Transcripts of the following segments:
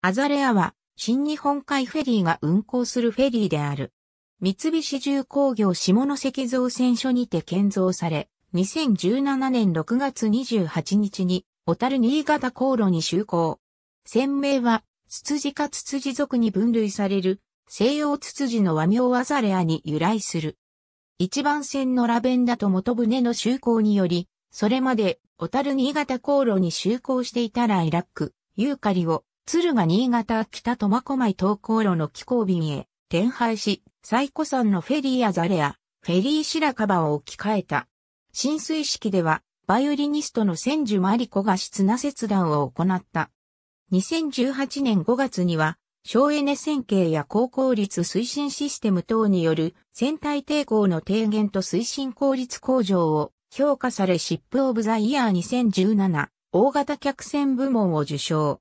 アザレアは、新日本海フェリーが運航するフェリーである。三菱重工業下関造船所にて建造され、2017年6月28日に、小樽新潟航路に就航。船名は、ツツジかツツジ族に分類される、西洋ツツジの和名アザレアに由来する。一番船のラベンダと元船の就航により、それまで、小樽新潟航路に就航していたライラック、ユーカリを、鶴が新潟北苫小牧東航路の気候便へ転廃し、最古山のフェリーアザレア、フェリー白樺を置き換えた。浸水式では、バイオリニストの千住真理子が室な切断を行った。2018年5月には、省エネ線形や高効率推進システム等による船体抵抗の低減と推進効率向上を評価されシップオブザイヤー2017大型客船部門を受賞。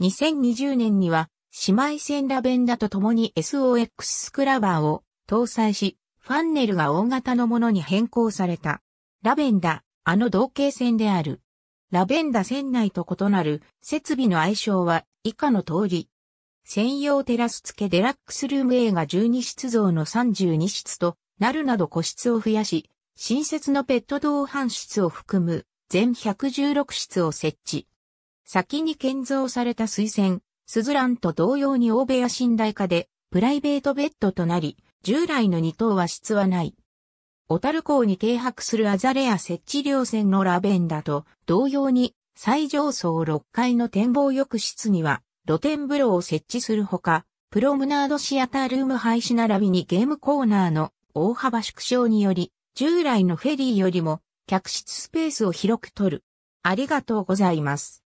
2020年には、姉妹船ラベンダと共に SOX スクラバーを搭載し、ファンネルが大型のものに変更された。ラベンダ、あの同型船である。ラベンダ船内と異なる設備の相性は以下の通り。専用テラス付けデラックスルーム A が12室増の32室となるなど個室を増やし、新設のペット同伴室を含む全116室を設置。先に建造された水船、スズランと同様に大部屋寝台化で、プライベートベッドとなり、従来の二等は質はない。小樽港に停泊するアザレア設置両船のラベンダと同様に最上層6階の展望浴室には露天風呂を設置するほか、プロムナードシアタールーム廃止並びにゲームコーナーの大幅縮小により、従来のフェリーよりも客室スペースを広く取る。ありがとうございます。